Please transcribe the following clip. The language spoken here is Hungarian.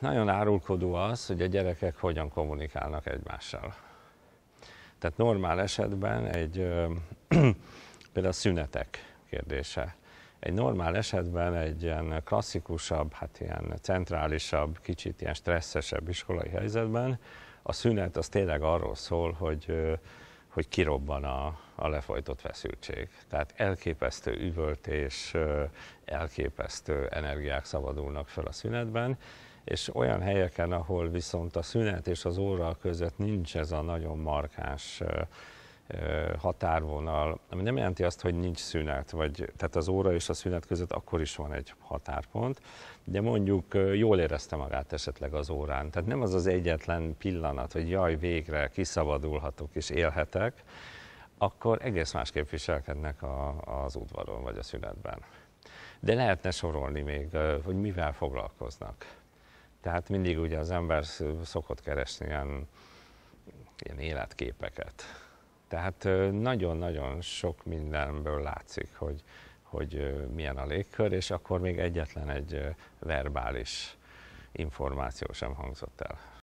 Nagyon árulkodó az, hogy a gyerekek hogyan kommunikálnak egymással. Tehát normál esetben egy, például a szünetek kérdése. Egy normál esetben egy ilyen klasszikusabb, hát ilyen centrálisabb, kicsit ilyen stresszesebb iskolai helyzetben a szünet az tényleg arról szól, hogy ö, hogy kirobban a, a lefolytott feszültség. Tehát elképesztő üvöltés, elképesztő energiák szabadulnak fel a szünetben, és olyan helyeken, ahol viszont a szünet és az óra között nincs ez a nagyon markáns határvonal, ami nem jelenti azt, hogy nincs szünet, vagy tehát az óra és a szünet között akkor is van egy határpont, de mondjuk jól érezte magát esetleg az órán. Tehát nem az az egyetlen pillanat, hogy jaj, végre kiszabadulhatok és élhetek, akkor egész másképp viselkednek a, az udvaron vagy a szünetben. De lehetne sorolni még, hogy mivel foglalkoznak. Tehát mindig ugye az ember szokott keresni ilyen, ilyen életképeket tehát nagyon-nagyon sok mindenből látszik, hogy, hogy milyen a légkör, és akkor még egyetlen egy verbális információ sem hangzott el.